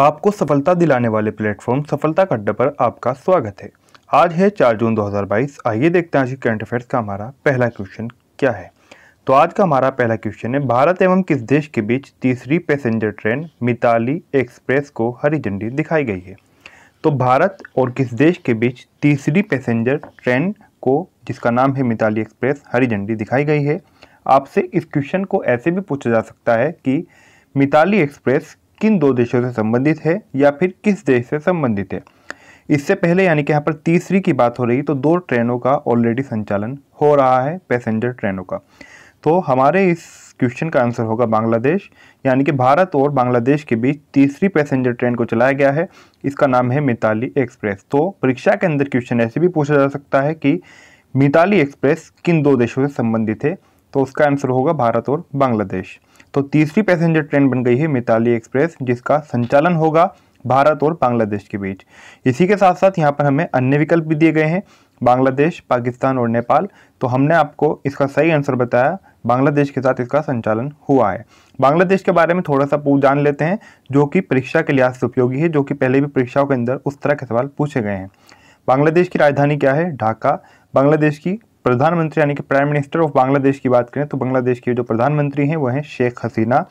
आपको सफलता दिलाने वाले प्लेटफॉर्म सफलता अड्डा पर आपका स्वागत है आज है चार जून 2022 आइए देखते हैं आज के करंट अफेयर्स का हमारा पहला क्वेश्चन क्या है तो आज का हमारा पहला क्वेश्चन है भारत एवं किस देश के बीच तीसरी पैसेंजर ट्रेन मिताली एक्सप्रेस को हरी झंडी दिखाई गई है तो भारत और किस देश के बीच तीसरी पैसेंजर ट्रेन को जिसका नाम है मिताली एक्सप्रेस हरी झंडी दिखाई गई है आपसे इस क्वेश्चन को ऐसे भी पूछा जा सकता है कि मिताली एक्सप्रेस किन दो देशों से संबंधित है या फिर किस देश से संबंधित है इससे पहले यानी कि यहाँ पर तीसरी की बात हो रही तो दो ट्रेनों का ऑलरेडी संचालन हो रहा है पैसेंजर ट्रेनों का तो हमारे इस क्वेश्चन का आंसर होगा बांग्लादेश यानी कि भारत और बांग्लादेश के बीच तीसरी पैसेंजर ट्रेन को चलाया गया है इसका नाम है मिताली एक्सप्रेस तो परीक्षा के अंदर क्वेश्चन ऐसे भी पूछा जा सकता है कि मिताली एक्सप्रेस किन दो देशों से संबंधित है तो उसका आंसर होगा भारत और बांग्लादेश तो तीसरी पैसेंजर ट्रेन बन गई है मिताली एक्सप्रेस जिसका संचालन होगा भारत और बांग्लादेश के बीच इसी के साथ साथ यहाँ पर हमें अन्य विकल्प भी दिए गए हैं बांग्लादेश पाकिस्तान और नेपाल तो हमने आपको इसका सही आंसर बताया बांग्लादेश के साथ इसका संचालन हुआ है बांग्लादेश के बारे में थोड़ा सा पूछ जान लेते हैं जो कि परीक्षा के लिहाज से उपयोगी है जो कि पहले भी परीक्षाओं के अंदर उस तरह के सवाल पूछे गए हैं बांग्लादेश की राजधानी क्या है ढाका बांग्लादेश की प्रधानमंत्री यानी कि प्राइम मिनिस्टर ऑफ बांग्लादेश की बात करें तो बांग्लादेश की जो प्रधानमंत्री हैं वो हैं शेख हसीना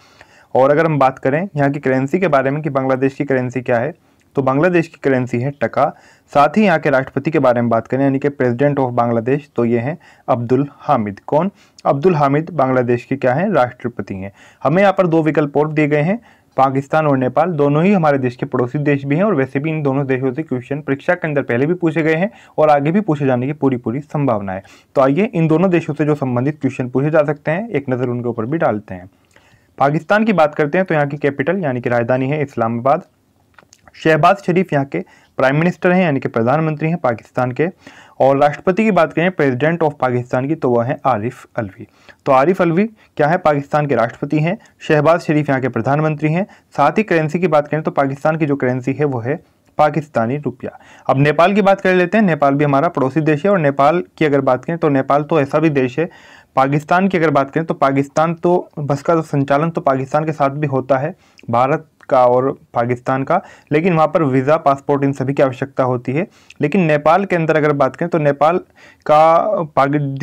और अगर हम बात करें यहाँ की करेंसी के बारे में कि बांग्लादेश की करेंसी क्या है तो बांग्लादेश की करेंसी है टका साथ ही यहाँ के राष्ट्रपति के बारे में बात करें यानी कि प्रेसिडेंट ऑफ बांग्लादेश तो ये हैं अब्दुल हामिद कौन अब्दुल हामिद बांग्लादेश के क्या हैं राष्ट्रपति हैं हमें यहाँ पर दो विकल्प और दिए गए हैं पाकिस्तान और नेपाल दोनों ही हमारे देश के पड़ोसी देश भी हैं और वैसे भी इन दोनों देशों से क्वेश्चन परीक्षा के अंदर पहले भी पूछे गए हैं और आगे भी पूछे जाने की पूरी पूरी संभावना है तो आइए इन दोनों देशों से जो संबंधित क्वेश्चन पूछे जा सकते हैं एक नज़र उनके ऊपर भी डालते हैं पाकिस्तान की बात करते हैं तो यहाँ की कैपिटल यानी कि राजधानी है इस्लामाबाद शहबाज शरीफ यहाँ के प्राइम मिनिस्टर हैं यानी कि प्रधानमंत्री हैं पाकिस्तान के और राष्ट्रपति की बात करें प्रेसिडेंट ऑफ पाकिस्तान की तो वह हैं आरिफ अलवी तो आरिफ अलवी क्या है पाकिस्तान के राष्ट्रपति हैं शहबाज शरीफ यहाँ के प्रधानमंत्री हैं साथ ही करेंसी की बात करें तो पाकिस्तान की जो करेंसी है वो है पाकिस्तानी रुपया अब नेपाल की बात कर लेते हैं नेपाल भी हमारा पड़ोसी देश है और नेपाल की अगर बात करें तो नेपाल तो ऐसा भी देश है पाकिस्तान की अगर बात करें तो पाकिस्तान तो बस का संचालन तो पाकिस्तान के साथ भी होता है भारत का और पाकिस्तान का लेकिन वहाँ पर वीज़ा पासपोर्ट इन सभी की आवश्यकता होती है लेकिन नेपाल के अंदर अगर बात करें तो नेपाल का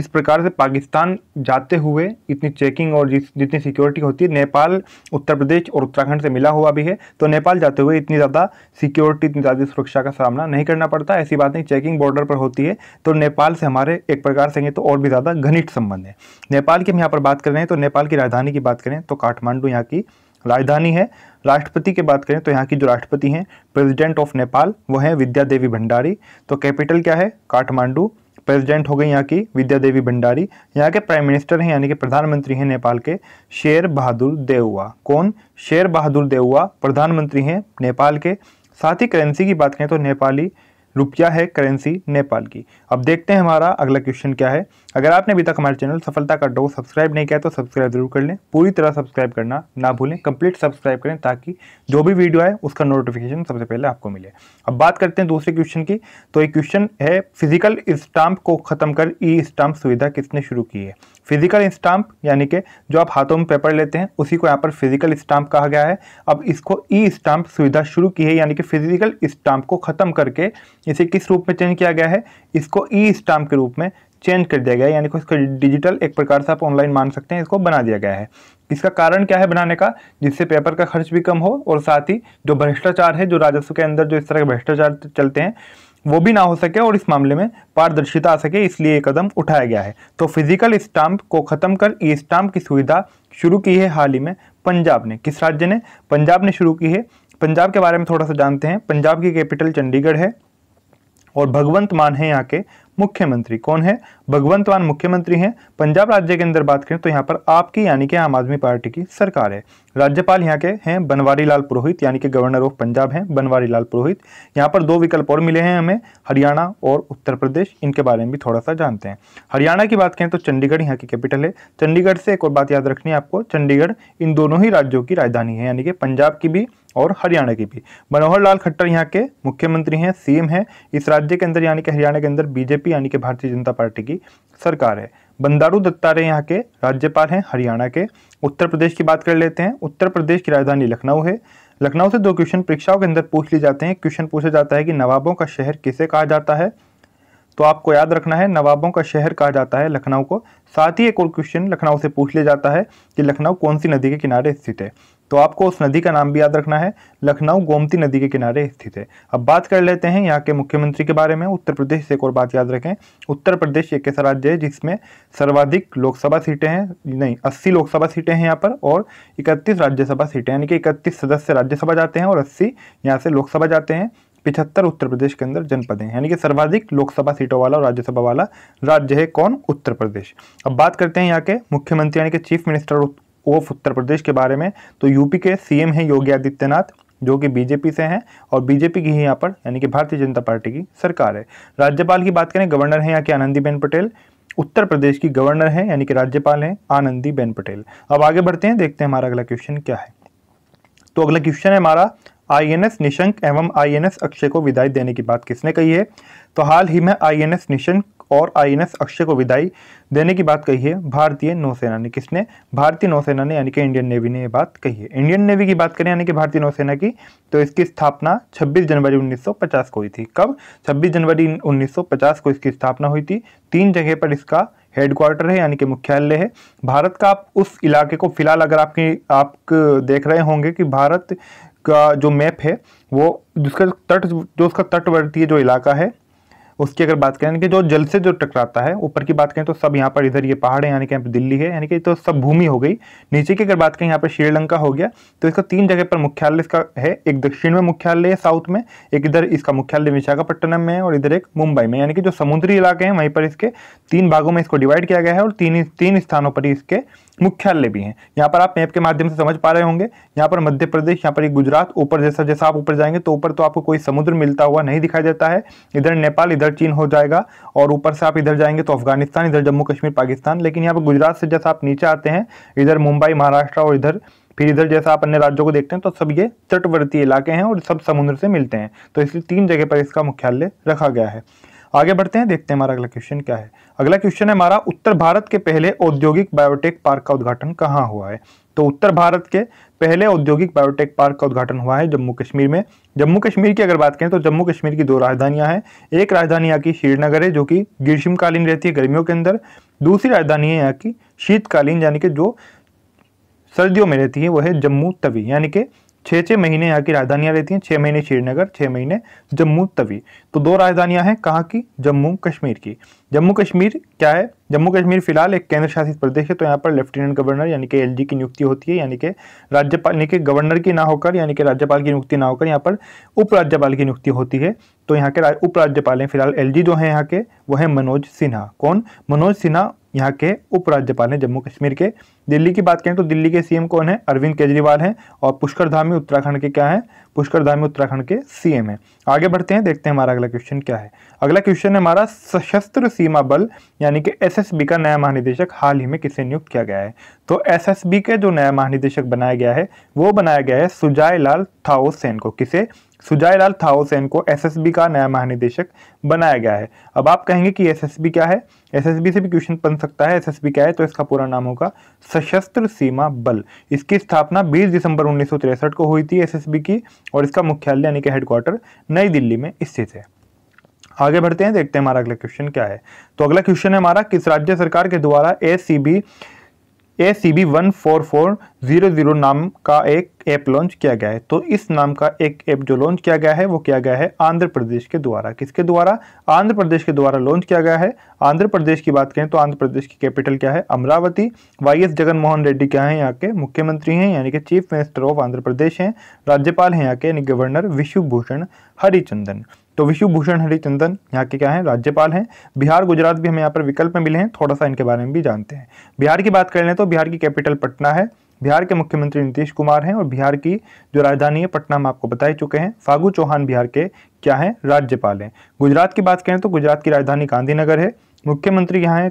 जिस प्रकार से पाकिस्तान जाते हुए इतनी चेकिंग और जिस जितनी सिक्योरिटी होती है नेपाल उत्तर प्रदेश और उत्तराखंड से मिला हुआ भी है तो नेपाल जाते हुए इतनी ज़्यादा सिक्योरिटी इतनी ज़्यादा सुरक्षा का सामना नहीं करना पड़ता ऐसी बात नहीं चेकिंग बॉर्डर पर होती है तो नेपाल से हमारे एक प्रकार से तो और भी ज़्यादा घनिष्ठ संबंध है नेपाल की हम यहाँ पर बात कर रहे हैं तो नेपाल की राजधानी की बात करें तो काठमांडू यहाँ की राजधानी है राष्ट्रपति की बात करें तो यहाँ की जो राष्ट्रपति हैं प्रेसिडेंट ऑफ नेपाल वो हैं विद्या देवी भंडारी तो कैपिटल क्या है काठमांडू प्रेसिडेंट हो गई यहाँ की विद्या देवी भंडारी यहाँ के प्राइम मिनिस्टर हैं यानी कि प्रधानमंत्री हैं नेपाल के शेर बहादुर देउआ कौन शेर बहादुर देउआ प्रधानमंत्री हैं नेपाल के साथ ही करेंसी की बात करें तो नेपाली रुपया है करेंसी नेपाल की अब देखते हैं हमारा अगला क्वेश्चन क्या है अगर आपने अभी तक हमारे चैनल सफलता का डो सब्सक्राइब नहीं किया तो सब्सक्राइब जरूर कर लें पूरी तरह सब्सक्राइब करना ना भूलें कंप्लीट सब्सक्राइब करें ताकि जो भी वीडियो आए उसका नोटिफिकेशन सबसे पहले आपको मिले अब बात करते हैं दूसरे क्वेश्चन की तो एक क्वेश्चन है फिजिकल स्टाम्प को खत्म कर ई स्टाम्प सुविधा किसने शुरू की है फिजिकल स्टाम्प यानी कि जो आप हाथों में पेपर लेते हैं उसी को यहाँ पर फिजिकल स्टाम्प कहा गया है अब इसको ई स्टाम्प सुविधा शुरू की है यानी कि फिजिकल स्टाम्प को खत्म करके इसे किस रूप में चेंज किया गया है इसको ई स्टाम्प के रूप में चेंज कर दिया गया यानी कि इसको डिजिटल एक प्रकार से आप ऑनलाइन मान सकते हैं इसको बना दिया गया है इसका कारण क्या है बनाने का जिससे पेपर का खर्च भी कम हो और साथ ही जो भ्रष्टाचार है जो राजस्व के अंदर जो इस तरह के भ्रष्टाचार चलते हैं वो भी ना हो सके और इस मामले में पारदर्शिता आ सके इसलिए ये कदम उठाया गया है तो फिजिकल स्टाम्प को खत्म कर ई स्टाम्प की सुविधा शुरू की है हाल ही में पंजाब ने किस राज्य ने पंजाब ने शुरू की है पंजाब के बारे में थोड़ा सा जानते हैं पंजाब की कैपिटल चंडीगढ़ है और भगवंत मान है यहाँ के मुख्यमंत्री कौन है भगवंत मान मुख्यमंत्री हैं पंजाब राज्य के अंदर बात करें तो यहाँ पर आपकी यानी कि आम आदमी पार्टी की सरकार है राज्यपाल यहाँ के हैं बनवारी लाल पुरोहित यानी कि गवर्नर ऑफ पंजाब हैं बनवारी लाल पुरोहित यहाँ पर दो विकल्प और मिले हैं हमें हरियाणा और उत्तर प्रदेश इनके बारे में भी थोड़ा सा जानते हैं हरियाणा की बात करें तो चंडीगढ़ यहाँ की कैपिटल है चंडीगढ़ से एक और बात याद रखनी है आपको चंडीगढ़ इन दोनों ही राज्यों की राजधानी है यानी कि पंजाब की भी और हरियाणा की भी मनोहर लाल खट्टर यहाँ के मुख्यमंत्री हैं सीएम हैं इस राज्य के अंदर यानी कि हरियाणा के अंदर बीजेपी यानी कि भारतीय जनता पार्टी की सरकार है बंदारू दत्तारे यहाँ के राज्यपाल हैं हरियाणा के उत्तर प्रदेश की बात कर लेते हैं उत्तर प्रदेश की राजधानी लखनऊ है लखनऊ से दो क्वेश्चन परीक्षाओं के अंदर पूछ लिए जाते हैं क्वेश्चन पूछा जाता है कि नवाबों का शहर किसे कहा जाता है तो आपको याद रखना है नवाबों का शहर कहा जाता है लखनऊ को साथ ही एक और क्वेश्चन लखनऊ से पूछ लिया जाता है कि लखनऊ कौन सी नदी के किनारे स्थित है तो आपको उस नदी का नाम भी याद रखना है लखनऊ गोमती नदी के किनारे स्थित है अब बात कर लेते हैं यहाँ के मुख्यमंत्री के बारे में उत्तर प्रदेश से एक और बात याद रखें उत्तर प्रदेश एक ऐसा राज्य है जिसमें सर्वाधिक लोकसभा सीटें हैं नहीं अस्सी लोकसभा सीटें हैं यहाँ पर और इकतीस राज्यसभा सीटें यानी कि इकतीस सदस्य राज्यसभा जाते हैं और अस्सी यहाँ से लोकसभा जाते हैं पिछहत्तर उत्तर प्रदेश के अंदर जनपद हैं यानी कि सर्वाधिक लोकसभा सीटों वाला और राज्यसभा वाला राज्य है कौन उत्तर प्रदेश अब बात करते हैं यहाँ के मुख्यमंत्री यानी कि chief minister of Uttar Pradesh के बारे में तो यूपी के सीएम हैं योगी आदित्यनाथ जो कि बीजेपी से हैं और बीजेपी की ही यहाँ पर यानी कि भारतीय जनता पार्टी की सरकार है राज्यपाल की बात करें गवर्नर हैं यहाँ के आनंदीबेन पटेल उत्तर प्रदेश की गवर्नर हैं यानी कि राज्यपाल हैं आनंदीबेन पटेल अब आगे बढ़ते हैं देखते हैं हमारा अगला क्वेश्चन क्या है तो अगला क्वेश्चन है हमारा आई निशंक एवं आई अक्षय को विदाई देने की बात किसने कही है तो हाल ही में आई निशंक और आईएनएस अक्षय को विदाई देने की बात कही है भारतीय नौसेना ने किसने भारतीय नौसेना ने यानी कि इंडियन नेवी ने यह बात कही है इंडियन नेवी की बात करें यानी कि भारतीय नौसेना की तो इसकी स्थापना 26 जनवरी 1950 को हुई थी कब 26 जनवरी 1950 को इसकी स्थापना हुई थी तीन जगह पर इसका हेडक्वार्टर है यानी कि मुख्यालय है भारत का आप उस इलाके को फिलहाल अगर आपकी आप देख रहे होंगे कि भारत का जो मैप है वो जिसका तट जो उसका तटवर्तीय जो इलाका है उसकी अगर बात करें कि जो जल से जो टकराता है ऊपर की बात करें तो सब यहाँ पर इधर ये पहाड़ है यानी कि यहाँ पर दिल्ली है यानी कि तो सब भूमि हो गई नीचे की अगर बात करें यहाँ पर श्रीलंका हो गया तो इसका तीन जगह पर मुख्यालय इसका है एक दक्षिण में मुख्यालय है साउथ में एक इधर इसका मुख्यालय विशाखापट्टनम में है और इधर एक मुंबई में यानी कि जो समुद्री इलाके हैं वहीं पर इसके तीन भागों में इसको डिवाइड किया गया है और तीन तीन स्थानों पर ही इसके मुख्यालय भी हैं यहाँ पर आप मैप के माध्यम से समझ पा रहे होंगे यहाँ पर मध्य प्रदेश यहाँ पर ये गुजरात ऊपर जैसा जैसा आप ऊपर जाएंगे तो ऊपर तो आपको कोई समुद्र मिलता हुआ नहीं दिखाई देता है इधर नेपाल इधर चीन हो जाएगा और ऊपर से आप इधर जाएंगे तो अफगानिस्तान इधर जम्मू कश्मीर पाकिस्तान लेकिन यहाँ पर गुजरात से जैसा आप नीचे आते हैं इधर मुंबई महाराष्ट्र और इधर फिर इधर जैसा आप अन्य राज्यों को देखते हैं तो सब ये तटवर्ती इलाके हैं और सब समुद्र से मिलते हैं तो इसलिए तीन जगह पर इसका मुख्यालय रखा गया है आगे बढ़ते हैं देखते हैं हमारा अगला क्वेश्चन क्या है अगला क्वेश्चन है हमारा उत्तर भारत के पहले औद्योगिक बायोटेक पार्क का उद्घाटन कहाँ हुआ है तो उत्तर भारत के पहले औद्योगिक बायोटेक पार्क का उद्घाटन हुआ है जम्मू कश्मीर में जम्मू कश्मीर की अगर बात करें तो जम्मू कश्मीर की दो राजधानियां हैं एक राजधानी यहाँ की श्रीनगर है जो कि ग्रीष्मकालीन रहती है गर्मियों के अंदर दूसरी राजधानी है यहाँ की शीतकालीन यानी कि जो सर्दियों में रहती है वह है जम्मू तवी यानी कि छः छः महीने यहाँ की राजधानियाँ रहती हैं छः महीने श्रीनगर छः महीने जम्मू तवी तो दो राजधानियां हैं कहाँ की जम्मू कश्मीर की जम्मू कश्मीर क्या है जम्मू कश्मीर फिलहाल एक केंद्र शासित प्रदेश है तो यहाँ पर लेफ्टिनेंट गवर्नर यानी कि एलजी की नियुक्ति होती है यानी कि राज्यपाल यानी कि गवर्नर की ना होकर यानी कि राज्यपाल की नियुक्ति ना होकर यहाँ पर उपराज्यपाल की नियुक्ति होती है तो यहाँ के उपराज्यपाल हैं फिलहाल एल जो है यहाँ के वो है मनोज सिन्हा कौन मनोज सिन्हा यहाँ के उपराज्यपाल हैं जम्मू कश्मीर के दिल्ली की बात करें तो दिल्ली के सीएम कौन है अरविंद केजरीवाल हैं और पुष्कर धामी उत्तराखंड के क्या हैं पुष्कर धामी उत्तराखंड के सीएम हैं आगे बढ़ते हैं देखते हैं हमारा अगला अगला क्वेश्चन क्या है अगला क्वेश्चन है हमारा सशस्त्र सीमा बल यानी कि एसएसबी का नया महानिदेशक हाल ही में किसे नियुक्त किया गया है तो एसएसबी के जो नया महानिदेशक बनाया गया है वो बनाया गया है सुजाय लाल थाओसेन को किसे सुजाय लाल थाओसेन को एसएसबी का नया महानिदेशक बनाया गया है अब आप कहेंगे कि एसएसबी क्या है एसएसबी से भी क्वेश्चन बन सकता है एसएसबी क्या है तो इसका पूरा नाम होगा सशस्त्र सीमा बल इसकी स्थापना 20 दिसंबर उन्नीस को हुई थी एसएसबी की और इसका मुख्यालय यानी कि हेडक्वार्टर नई दिल्ली में स्थित है आगे बढ़ते हैं देखते हैं हमारा अगला क्वेश्चन क्या है तो अगला क्वेश्चन है हमारा किस राज्य सरकार के द्वारा A C B A C B one four four zero zero नाम का एक ऐप लॉन्च किया गया है तो इस नाम का एक ऐप जो लॉन्च किया गया है वो किया गया है आंध्र प्रदेश के द्वारा किसके द्वारा आंध्र प्रदेश के द्वारा लॉन्च किया गया है आंध्र प्रदेश की बात करें तो आंध्र प्रदेश की कैपिटल क्या है अमरावती वाई एस जगनमोहन रेड्डी क्या है यहाँ के मुख्यमंत्री हैं यानी कि chief minister of Andhra Pradesh हैं राज्यपाल हैं यहाँ के यानी गवर्नर विश्वभूषण हरिचंदन तो विश्वभूषण हरिचंदन यहाँ के क्या है राज्यपाल हैं बिहार गुजरात भी हमें यहाँ पर विकल्प में मिले हैं थोड़ा सा इनके बारे में भी जानते हैं बिहार की बात कर लें तो बिहार की कैपिटल पटना है बिहार के मुख्यमंत्री नीतीश कुमार हैं और बिहार की जो राजधानी है पटना हम आपको बता ही चुके हैं फागू चौहान बिहार के क्या हैं राज्यपाल हैं गुजरात की बात करें तो गुजरात की राजधानी गांधीनगर है मुख्यमंत्री यहाँ हैं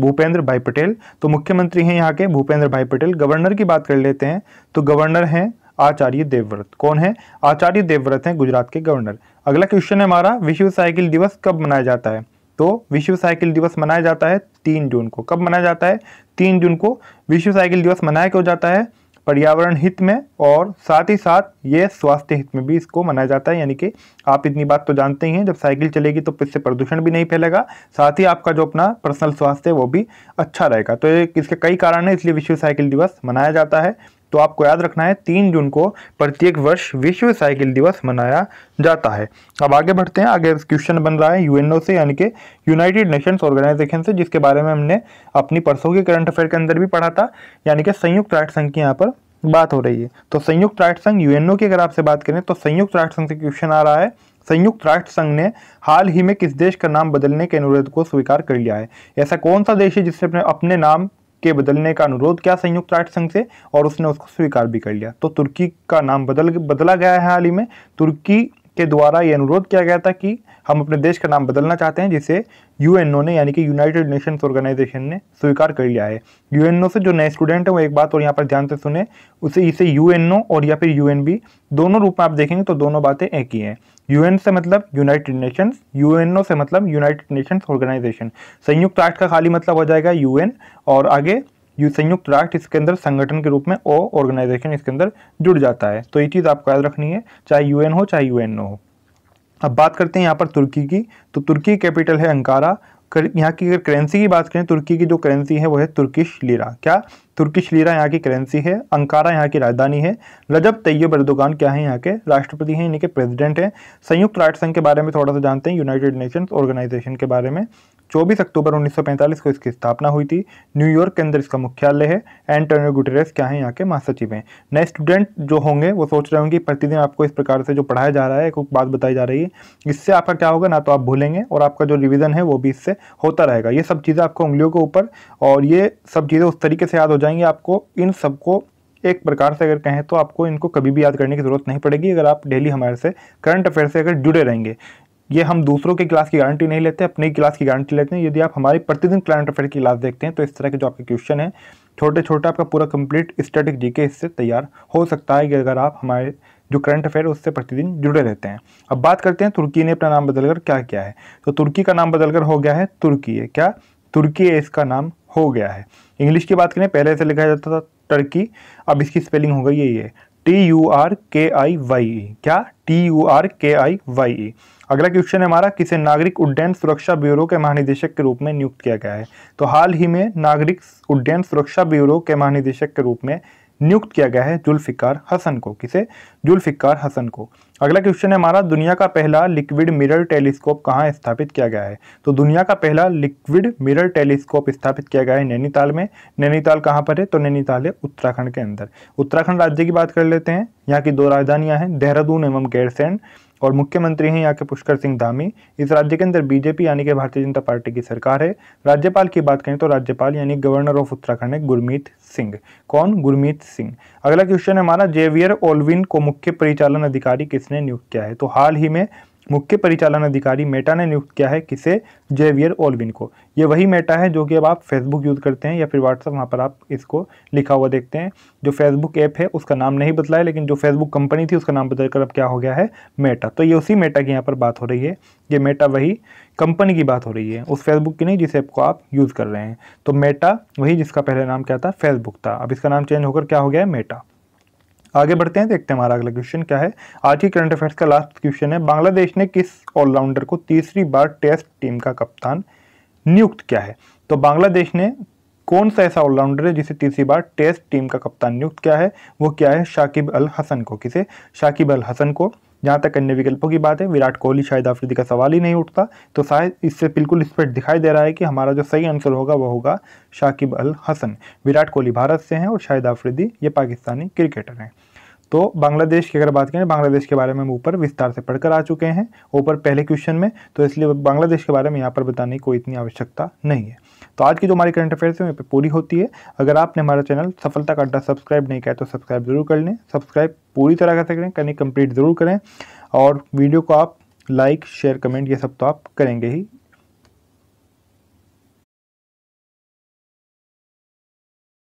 भूपेंद्र भाई पटेल तो मुख्यमंत्री हैं यहाँ के भूपेंद्र भाई पटेल गवर्नर की बात कर लेते हैं तो गवर्नर हैं आचार्य देवव्रत कौन है आचार्य देवव्रत हैं गुजरात के गवर्नर अगला क्वेश्चन है हमारा विश्व साइकिल दिवस कब मनाया जाता है तो विश्व साइकिल दिवस मनाया जाता है तीन जून को कब मनाया जाता है तीन जून को विश्व साइकिल दिवस मनाया क्यों जाता है पर्यावरण हित में और साथ ही साथ ये स्वास्थ्य हित में भी इसको मनाया जाता है यानी कि आप इतनी बात तो जानते ही हैं जब साइकिल चलेगी तो इससे प्रदूषण भी नहीं फैलेगा साथ ही आपका जो अपना पर्सनल स्वास्थ्य है वो भी अच्छा रहेगा तो इसके कई कारण है इसलिए विश्व साइकिल दिवस मनाया जाता है तो आपको याद रखना है तीन जून को प्रत्येक वर्ष विश्व साइकिल दिवस मनाया जाता है अब आगे बढ़ते हैं आगे क्वेश्चन बन रहा है यूएनओ से यानी कि यूनाइटेड नेशंस ऑर्गेनाइजेशन से जिसके बारे में हमने अपनी परसों के करंट अफेयर के अंदर भी पढ़ा था यानी कि संयुक्त राष्ट्र संघ की यहाँ पर बात हो रही है तो संयुक्त राष्ट्र संघ यूएनओ की अगर आपसे बात करें तो संयुक्त राष्ट्र संघ से क्वेश्चन आ रहा है संयुक्त राष्ट्र संघ ने हाल ही में किस देश का नाम बदलने के अनुरोध को स्वीकार कर लिया है ऐसा कौन सा देश है जिसने अपने अपने नाम के बदलने का अनुरोध किया संयुक्त राष्ट्र संघ से और उसने उसको स्वीकार भी कर लिया तो तुर्की का नाम बदल बदला गया है हाल ही में तुर्की के द्वारा ये अनुरोध किया गया था कि हम अपने देश का नाम बदलना चाहते हैं जिसे यूएनओ ने यानी कि यूनाइटेड नेशंस ऑर्गेनाइजेशन ने स्वीकार कर लिया है यूएनओ से जो नए स्टूडेंट हैं वो एक बात और यहाँ पर ध्यान से सुने उसे इसे यूएनओ और या फिर यूएनबी दोनों रूप में आप देखेंगे तो दोनों बातें एक ही हैं यूएन से मतलब यूनाइटेड नेशंस यूएनओ से मतलब यूनाइटेड नेशंस ऑर्गेनाइजेशन संयुक्त राष्ट्र का खाली मतलब हो जाएगा यूएन और आगे यू संयुक्त राष्ट्र इसके अंदर संगठन के रूप में ओ ऑर्गेनाइजेशन इसके अंदर जुड़ जाता है तो ये चीज़ आपको याद रखनी है चाहे यूएन हो चाहे यूएनओ हो अब बात करते हैं यहाँ पर तुर्की की तो तुर्की कैपिटल है अंकारा यहाँ की अगर करेंसी की बात करें तुर्की की जो करेंसी है वो है तुर्किश लीरा क्या तुर्किश लीरा यहाँ की करेंसी है अंकारा यहाँ की राजधानी है रजब तैयब अर्दोगान क्या है यहाँ के राष्ट्रपति हैं इनके प्रेसिडेंट हैं संयुक्त राष्ट्र संघ के बारे में थोड़ा सा जानते हैं यूनाइटेड नेशंस ऑर्गेनाइजेशन के बारे में 24 अक्टूबर 1945 को इसकी स्थापना हुई थी न्यूयॉर्क के अंदर इसका मुख्यालय है एंटोनियो गुटेरेस क्या है यहाँ के महासचिव हैं नए स्टूडेंट जो होंगे वो सोच रहे होंगे प्रतिदिन आपको इस प्रकार से जो पढ़ाया जा रहा है एक बात बताई जा रही है इससे आपका क्या होगा ना तो आप भूलेंगे और आपका जो रिविज़न है वो भी इससे होता रहेगा ये सब चीज़ें आपको उंगलियों के ऊपर और ये सब चीज़ें उस तरीके से याद हो जाएंगे आपको इन सबको एक प्रकार से अगर कहें तो आपको इनको कभी भी याद करने की ज़रूरत नहीं पड़ेगी अगर आप डेली हमारे से करंट अफेयर से अगर जुड़े रहेंगे ये हम दूसरों के क्लास की गारंटी नहीं लेते अपनी क्लास की गारंटी लेते हैं यदि आप हमारी प्रतिदिन करंट अफेयर की क्लास देखते हैं तो इस तरह के जो आपके क्वेश्चन है छोटे छोटे आपका पूरा कंप्लीट स्टैटिक जीके इससे तैयार हो सकता है कि अगर आप हमारे जो करंट अफेयर उससे प्रतिदिन जुड़े रहते हैं अब बात करते हैं तुर्की ने अपना नाम बदलकर क्या किया है तो तुर्की का नाम बदलकर हो गया है तुर्की है क्या तुर्की है इसका नाम हो गया है इंग्लिश की बात करें पहले ऐसे लिखा जाता था टर्की अब इसकी स्पेलिंग हो गई है टी यू आर के आई वाई ई क्या टी यू आर के आई वाई ई अगला क्वेश्चन है हमारा किसे नागरिक उड्डयन सुरक्षा ब्यूरो के महानिदेशक के रूप में नियुक्त किया गया है तो हाल ही में नागरिक उड्डयन सुरक्षा ब्यूरो के महानिदेशक के रूप में नियुक्त किया गया है जुल्फिकार हसन को किसे जुल्फिकार हसन को अगला क्वेश्चन है हमारा दुनिया का पहला लिक्विड मिरर टेलीस्कोप कहाँ स्थापित किया गया है तो दुनिया का पहला लिक्विड मिरर टेलीस्कोप स्थापित किया गया है नैनीताल में नैनीताल कहाँ पर है तो नैनीताल है उत्तराखंड के अंदर उत्तराखंड राज्य की बात कर लेते हैं यहाँ की दो राजधानियाँ हैं देहरादून एवं गैरसैंड और मुख्यमंत्री हैं यहाँ के पुष्कर सिंह धामी इस राज्य के अंदर बीजेपी यानी कि भारतीय जनता पार्टी की सरकार है राज्यपाल की बात करें तो राज्यपाल यानी गवर्नर ऑफ उत्तराखंड है गुरमीत सिंह कौन गुरमीत सिंह अगला क्वेश्चन है हमारा जेवियर ओलविन को मुख्य परिचालन अधिकारी किसने नियुक्त किया है तो हाल ही में मुख्य परिचालन अधिकारी मेटा ने नियुक्त किया है किसे जेवियर ओलविन को ये वही मेटा है जो कि अब आप फेसबुक यूज़ करते हैं या फिर व्हाट्सअप वहाँ पर आप इसको लिखा हुआ देखते हैं जो फेसबुक ऐप है उसका नाम नहीं बदला है लेकिन जो फेसबुक कंपनी थी उसका नाम बदलकर अब क्या हो गया है मेटा तो ये उसी मेटा की यहाँ पर बात हो रही है ये मेटा वही कंपनी की बात हो रही है उस फेसबुक की नहीं जिस ऐप को आप यूज़ कर रहे हैं तो मेटा वही जिसका पहले नाम क्या था फेसबुक था अब इसका नाम चेंज होकर क्या हो गया है मेटा आगे बढ़ते हैं देखते हैं हमारा अगला क्वेश्चन क्या है आज की करंट अफेयर्स का लास्ट क्वेश्चन है बांग्लादेश ने किस ऑलराउंडर को तीसरी बार टेस्ट टीम का कप्तान नियुक्त किया है तो बांग्लादेश ने कौन सा ऐसा ऑलराउंडर है जिसे तीसरी बार टेस्ट टीम का कप्तान नियुक्त किया है वो क्या है शाकिब अल हसन को किसे शाकिब अल हसन को जहाँ तक अन्य विकल्पों की बात है विराट कोहली शायद आफरीदी का सवाल ही नहीं उठता तो शायद इससे बिल्कुल स्पष्ट दिखाई दे रहा है कि हमारा जो सही आंसर होगा वह होगा शाकिब अल हसन विराट कोहली भारत से हैं और शाहिद आफरीदी ये पाकिस्तानी क्रिकेटर हैं तो बांग्लादेश की अगर बात करें बांग्लादेश के बारे में हम ऊपर विस्तार से पढ़कर आ चुके हैं ऊपर पहले क्वेश्चन में तो इसलिए बांग्लादेश के बारे में यहाँ पर बताने की कोई इतनी आवश्यकता नहीं है तो आज की जो हमारी करंट अफेयर्स है वहाँ पर पूरी होती है अगर आपने हमारा चैनल सफलता का अड्डा सब्सक्राइब नहीं किया तो सब्सक्राइब जरूर कर लें सब्सक्राइब पूरी तरह से करें करनी कंप्लीट ज़रूर करें और वीडियो को आप लाइक शेयर कमेंट ये सब तो आप करेंगे ही